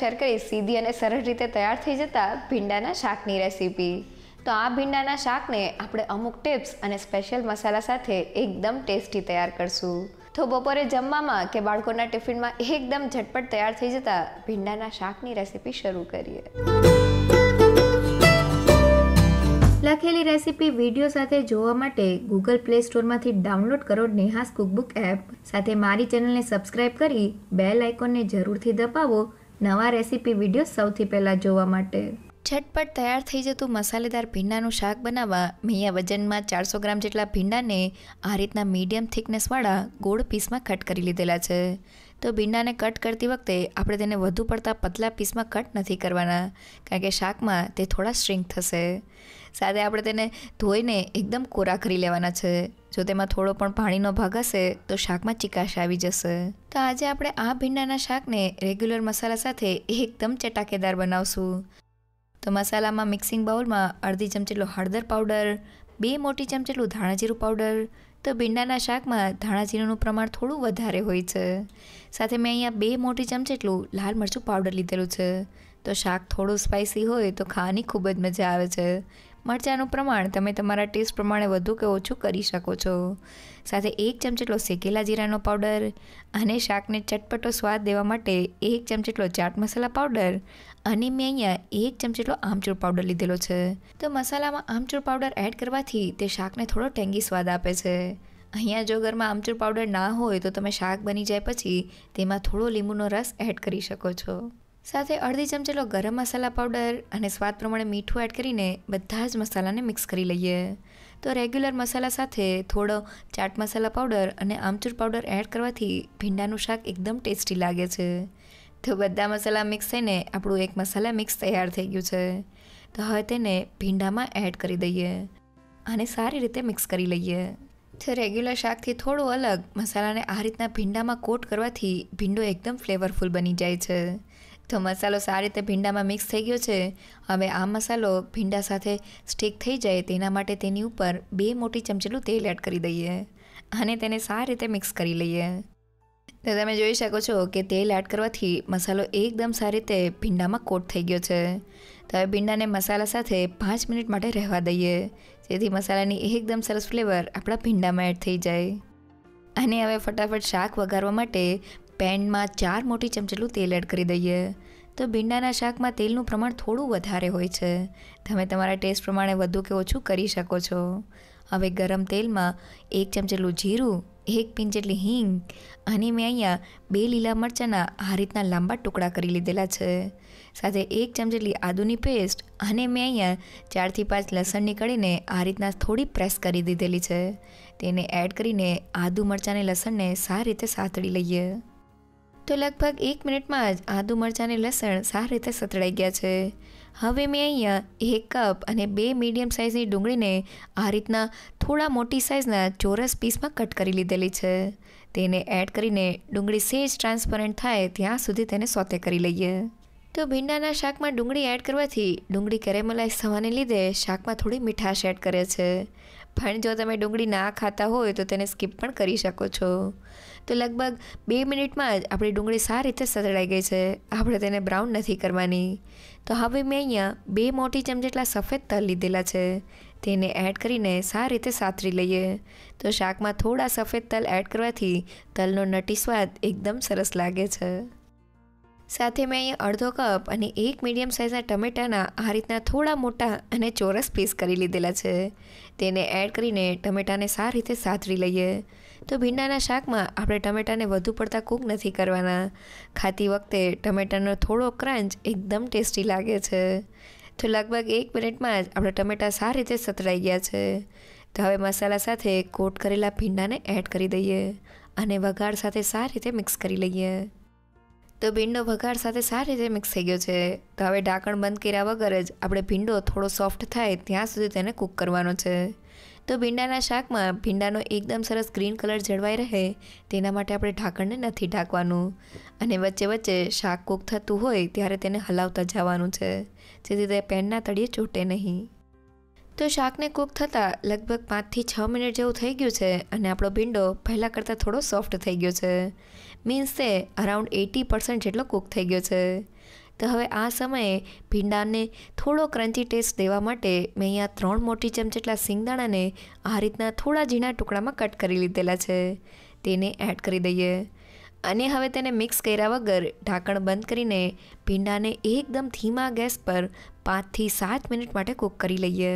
share કરી સીધી અને સરળ રીતે તૈયાર થઈ જતા ભીંડાના શાકની રેસીપી તો આ ભીંડાના શાકને આપણે અમુક ટિપ્સ અને સ્પેશિયલ મસાલા સાથે એકદમ ટેસ્ટી તૈયાર કરશું તો બપોરે જમવામાં કે બાળકોના ટિફિનમાં એકદમ ઝટપટ તૈયાર થઈ જતા ભીંડાના શાકની રેસીપી શરૂ કરીએ લખેલી રેસીપી વિડીયો સાથે જોવા માટે ગૂગલ પ્લે સ્ટોરમાંથી ડાઉનલોડ કરો નેહાસ કુકબુક એપ સાથે મારી ચેનલને સબસ્ક્રાઇબ કરી બેલ આઇકોનને જરૂરથી દબાવો નવા રેસીપી વિડીયો સૌથી પહેલાં જોવા માટે ઝટપટ તૈયાર થઈ જતું મસાલેદાર ભીંડાનું શાક બનાવવા મૈયા વજનમાં ચારસો ગ્રામ જેટલા ભીંડાને આ રીતના મીડિયમ થિકનેસવાળા ગોળ પીસમાં કટ કરી લીધેલા છે તો ભીંડાને કટ કરતી વખતે આપણે તેને વધુ પડતા પતલા પીસમાં કટ નથી કરવાના કારણ કે શાકમાં તે થોડા શ્રિંક થશે સાથે આપણે તેને ધોઈને એકદમ કોરા કરી લેવાના છે જો તેમાં થોડો પણ પાણીનો ભાગ હશે તો શાકમાં ચિકાશ આવી જશે તો આજે આપણે આ ભીંડાના શાકને રેગ્યુલર મસાલા સાથે એકદમ ચટાકેદાર બનાવશું તો મસાલામાં મિક્સિંગ બાઉલમાં અડધી ચમચેટલો હળદર પાવડર બે મોટી ચમચેટલું ધાણાજીરું પાવડર તો ભીંડાના શાકમાં ધાણા પ્રમાણ થોડું વધારે હોય છે સાથે મેં અહીંયા બે મોટી ચમચી જેટલું લાલ મરચું પાવડર લીધેલું છે તો શાક થોડું સ્પાઇસી હોય તો ખાવાની ખૂબ જ મજા આવે છે મરચાંનું પ્રમાણ તમે તમારા ટેસ્ટ પ્રમાણે વધુ કે ઓછું કરી શકો છો સાથે એક ચમચેટલો શેકેલા જીરાનો પાવડર અને શાકને ચટપટો સ્વાદ દેવા માટે એક ચમચેટલો ચાટ મસાલા પાવડર અને મેં અહીંયા એક ચમચેટલો આમચૂર પાવડર લીધેલો છે તો મસાલામાં આમચૂર પાવડર એડ કરવાથી તે શાકને થોડો ટેંગી સ્વાદ આપે છે અહીંયા જો ઘરમાં આમચૂર પાવડર ના હોય તો તમે શાક બની જાય પછી તેમાં થોડો લીંબુનો રસ એડ કરી શકો છો સાથે અડધી ચમચેલો ગરમ મસાલા પાવડર અને સ્વાદ પ્રમાણે મીઠું એડ કરીને બધા જ મસાલાને મિક્સ કરી લઈએ તો રેગ્યુલર મસાલા સાથે થોડો ચાટ મસાલા પાવડર અને આમચૂર પાવડર એડ કરવાથી ભીંડાનું શાક એકદમ ટેસ્ટી લાગે છે તો બધા મસાલા મિક્સ થઈને આપણું એક મસાલા મિક્સ તૈયાર થઈ ગયું છે તો હવે તેને ભીંડામાં એડ કરી દઈએ અને સારી રીતે મિક્સ કરી લઈએ તો રેગ્યુલર શાકથી થોડું અલગ મસાલાને આ રીતના ભીંડામાં કોટ કરવાથી ભીંડો એકદમ ફ્લેવરફુલ બની જાય છે તો મસાલો સારી રીતે ભીંડામાં મિક્સ થઈ ગયો છે હવે આ મસાલો ભીંડા સાથે સ્ટીક થઈ જાય તેના માટે તેની ઉપર બે મોટી ચમચીલું તેલ એડ કરી દઈએ અને તેને સારી રીતે મિક્સ કરી લઈએ તો તમે જોઈ શકો છો કે તેલ એડ કરવાથી મસાલો એકદમ સારી રીતે ભીંડામાં કોટ થઈ ગયો છે તો હવે ભીંડાને મસાલા સાથે પાંચ મિનિટ માટે રહેવા દઈએ જેથી મસાલાની એકદમ સરસ ફ્લેવર આપણા ભીંડામાં એડ થઈ જાય અને હવે ફટાફટ શાક વઘારવા માટે પેનમાં ચાર મોટી ચમચેલું તેલ એડ કરી દઈએ તો ભીંડાના શાકમાં તેલનું પ્રમાણ થોડું વધારે હોય છે તમે તમારા ટેસ્ટ પ્રમાણે વધુ કે ઓછું કરી શકો છો હવે ગરમ તેલમાં એક ચમચેલું જીરું એક પિંચ જેટલી હિંગ અને મેં અહીંયા બે લીલા મરચાંના આ રીતના લાંબા ટુકડા કરી લીધેલા છે સાથે એક ચમચેટલી આદુની પેસ્ટ અને મેં અહીંયા ચારથી પાંચ લસણની કળીને આ રીતના થોડી પ્રેસ કરી દીધેલી છે તેને એડ કરીને આદુ મરચાં અને લસણને સારી રીતે સાતળી લઈએ તો લગભગ એક મિનિટમાં જ આદુ મરચાં અને લસણ સારી રીતે સતળાઈ ગયા છે હવે મેં અહીંયા એક કપ અને બે મીડિયમ સાઇઝની ડુંગળીને આ રીતના થોડા મોટી સાઇઝના ચોરસ પીસમાં કટ કરી લીધેલી છે તેને એડ કરીને ડુંગળી સેજ ટ્રાન્સપરન્ટ થાય ત્યાં સુધી તેને સોતે કરી લઈએ તો ભીંડાના શાકમાં ડુંગળી એડ કરવાથી ડુંગળી કેરેમલાઇઝ થવાને લીધે શાકમાં થોડી મીઠાશ એડ કરે છે પણ જો તમે ડુંગળી ના ખાતા હોય તો તેને સ્કીપ પણ કરી શકો છો તો લગભગ બે મિનિટમાં જ આપણી ડુંગળી સારી રીતે સતળાઈ ગઈ છે આપણે તેને બ્રાઉન નથી કરવાની તો હવે મેં અહીંયા બે મોટી ચમચી જેટલા સફેદ તલ લીધેલા છે તેને એડ કરીને સારી રીતે સાતરી લઈએ તો શાકમાં થોડા સફેદ તલ એડ કરવાથી તલનો નટી સ્વાદ એકદમ સરસ લાગે છે સાથે મેં અહીં અડધો કપ અને એક મીડિયમ સાઇઝના ટમેટાના આ રીતના થોડા મોટા અને ચોરસ પીસ કરી લીધેલા છે તેને એડ કરીને ટમેટાને સારી રીતે સાતરી લઈએ તો ભીંડાના શાકમાં આપણે ટમેટાને વધુ પડતા કૂક નથી કરવાના ખાતી વખતે ટમેટાનો થોડો ક્રંચ એકદમ ટેસ્ટી લાગે છે તો લગભગ એક મિનિટમાં જ આપણે ટમેટા સારી રીતે સતરાઈ ગયા છે તો હવે મસાલા સાથે કોટ કરેલા ભીંડાને એડ કરી દઈએ અને વઘાર સાથે સારી રીતે મિક્સ કરી લઈએ તો ભીંડો વઘાર સાથે સારી રીતે મિક્સ થઈ ગયો છે તો હવે ઢાંકણ બંધ કર્યા વગર જ આપણે ભીંડો થોડો સોફ્ટ થાય ત્યાં સુધી તેને કૂક કરવાનો છે તો ભીંડાના શાકમાં ભીંડાનો એકદમ સરસ ગ્રીન કલર જળવાઈ રહે તેના માટે આપણે ઢાંકણને નથી ઢાંકવાનું અને વચ્ચે વચ્ચે શાક કૂક થતું હોય ત્યારે તેને હલાવતા જવાનું છે જેથી તે પેનના તળિયે ચૂંટે નહીં તો શાકને કૂક થતાં લગભગ પાંચથી છ મિનિટ જેવું થઈ ગયું છે અને આપણો ભીંડો પહેલાં કરતાં થોડો સોફ્ટ થઈ ગયો છે મીન્સ તે અરાઉન્ડ એટી પર્સન્ટ જેટલો કૂક થઈ ગયો છે તો હવે આ સમયે ભીંડાને થોડો ક્રન્ચી ટેસ્ટ દેવા માટે મેં અહીંયા ત્રણ મોટી ચમચ જેટલા સિંગદાણાને આ રીતના થોડા ઝીણા ટુકડામાં કટ કરી લીધેલા છે તેને એડ કરી દઈએ અને હવે તેને મિક્સ કર્યા વગર ઢાંકણ બંધ કરીને ભીંડાને એકદમ ધીમા ગેસ પર પાંચથી સાત મિનિટ માટે કૂક કરી લઈએ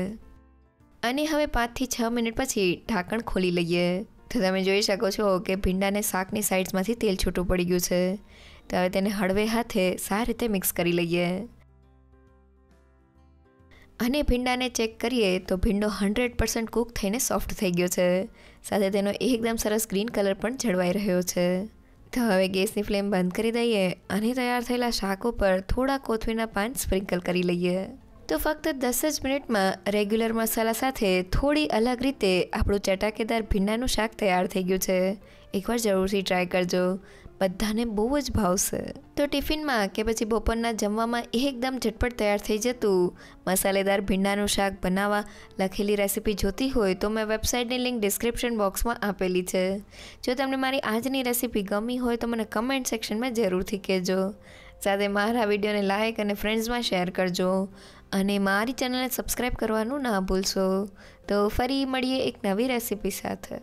અને હવે પાંચથી છ મિનિટ પછી ઢાંકણ ખોલી લઈએ તો તમે જોઈ શકો છો કે ભીંડાને શાકની સાઇડ્સમાંથી તેલ છૂટું પડી ગયું છે તો હવે તેને હળવે હાથે સારી રીતે મિક્સ કરી લઈએ અને ભીંડાને ચેક કરીએ તો ભીંડો હંડ્રેડ પર્સન્ટ કૂક થઈને સોફ્ટ થઈ ગયો છે સાથે તેનો એકદમ સરસ ગ્રીન કલર પણ જળવાઈ રહ્યો છે તો હવે ગેસની ફ્લેમ બંધ કરી દઈએ અને તૈયાર થયેલા શાક ઉપર થોડા કોથમીના પાન સ્પ્રિંકલ કરી લઈએ તો ફક્ત દસ જ મિનિટમાં રેગ્યુલર મસાલા સાથે થોડી અલગ રીતે આપણું ચટાકેદાર ભીંડાનું શાક તૈયાર થઈ ગયું છે એકવાર જરૂરથી ટ્રાય કરજો બધાને બહુ જ ભાવશે તો ટિફિનમાં કે પછી બપોરના જમવામાં એકદમ ઝટપટ તૈયાર થઈ જતું મસાલેદાર ભીંડાનું શાક બનાવવા લખેલી રેસીપી જોતી હોય તો મેં વેબસાઇટની લિંક ડિસ્ક્રિપ્શન બોક્સમાં આપેલી છે જો તમને મારી આજની રેસીપી ગમી હોય તો મને કમેન્ટ સેક્શનમાં જરૂરથી કહેજો સાથે મારા વિડીયોને લાઇક અને ફ્રેન્ડ્સમાં શેર કરજો અને મારી ચેનલને સબસ્ક્રાઈબ કરવાનું ના ભૂલશો તો ફરી મળીએ એક નવી રેસિપી સાથે